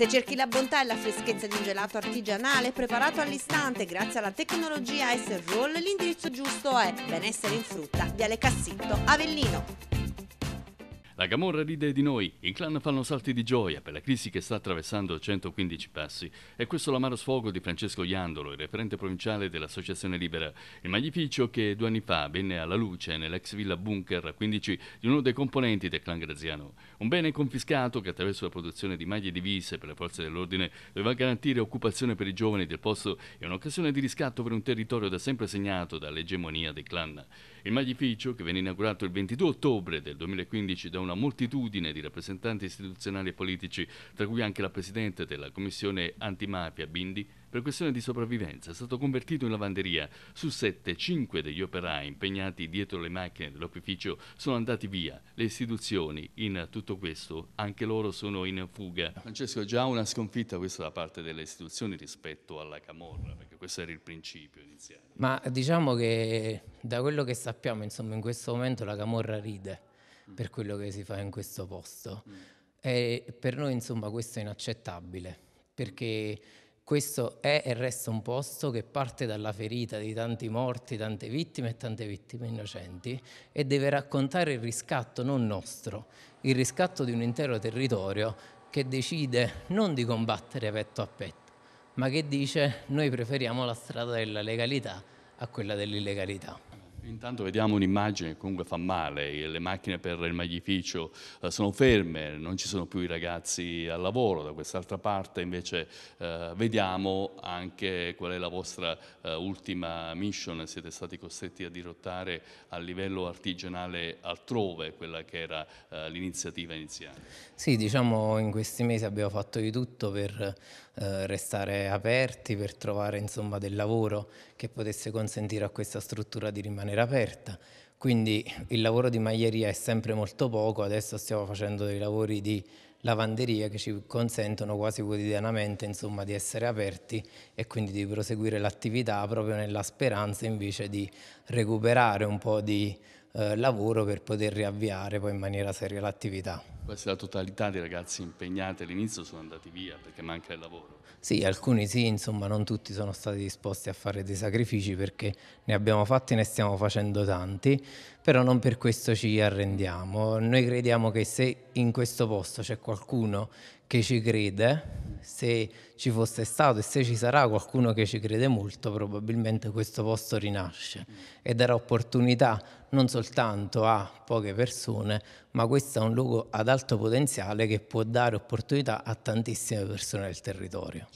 Se cerchi la bontà e la freschezza di un gelato artigianale preparato all'istante grazie alla tecnologia S-Roll, l'indirizzo giusto è Benessere in Frutta, Viale Cassitto, Avellino. La Gamorra ride di noi, i clan fanno salti di gioia per la crisi che sta attraversando 115 passi. E questo l'amaro sfogo di Francesco Iandolo, il referente provinciale dell'Associazione Libera. Il magnificio che due anni fa venne alla luce nell'ex villa Bunker 15 di uno dei componenti del clan graziano. Un bene confiscato che attraverso la produzione di maglie divise per le forze dell'ordine doveva garantire occupazione per i giovani del posto e un'occasione di riscatto per un territorio da sempre segnato dall'egemonia dei clan. Il magnificio, che venne inaugurato il 22 ottobre del 2015 da una una moltitudine di rappresentanti istituzionali e politici, tra cui anche la Presidente della Commissione Antimafia Bindi, per questione di sopravvivenza è stato convertito in lavanderia. Su 7, 5 degli operai impegnati dietro le macchine dell'opificio sono andati via. Le istituzioni in tutto questo, anche loro sono in fuga. Francesco, è già una sconfitta questa da parte delle istituzioni rispetto alla Camorra, perché questo era il principio iniziale. Ma diciamo che da quello che sappiamo, insomma, in questo momento la Camorra ride. Mm. per quello che si fa in questo posto. Mm. E per noi insomma questo è inaccettabile, perché questo è e resta un posto che parte dalla ferita di tanti morti, tante vittime e tante vittime innocenti e deve raccontare il riscatto non nostro, il riscatto di un intero territorio che decide non di combattere petto a petto, ma che dice noi preferiamo la strada della legalità a quella dell'illegalità. Intanto vediamo un'immagine che comunque fa male, le macchine per il magnificio eh, sono ferme, non ci sono più i ragazzi al lavoro, da quest'altra parte invece eh, vediamo anche qual è la vostra eh, ultima mission, siete stati costretti a dirottare a livello artigianale altrove quella che era eh, l'iniziativa iniziale. Sì, diciamo in questi mesi abbiamo fatto di tutto per eh, restare aperti, per trovare insomma, del lavoro che potesse consentire a questa struttura di rimanere maniera aperta. Quindi il lavoro di maglieria è sempre molto poco, adesso stiamo facendo dei lavori di lavanderia che ci consentono quasi quotidianamente insomma, di essere aperti e quindi di proseguire l'attività proprio nella speranza invece di recuperare un po' di eh, lavoro per poter riavviare poi in maniera seria l'attività. Quasi la totalità dei ragazzi impegnati all'inizio sono andati via perché manca il lavoro. Sì, alcuni sì, insomma non tutti sono stati disposti a fare dei sacrifici perché ne abbiamo fatti e ne stiamo facendo tanti, però non per questo ci arrendiamo. Noi crediamo che se in questo posto c'è qualcuno che ci crede, se ci fosse stato e se ci sarà qualcuno che ci crede molto, probabilmente questo posto rinasce e darà opportunità non soltanto a poche persone, ma questo è un luogo ad alto potenziale che può dare opportunità a tantissime persone del territorio.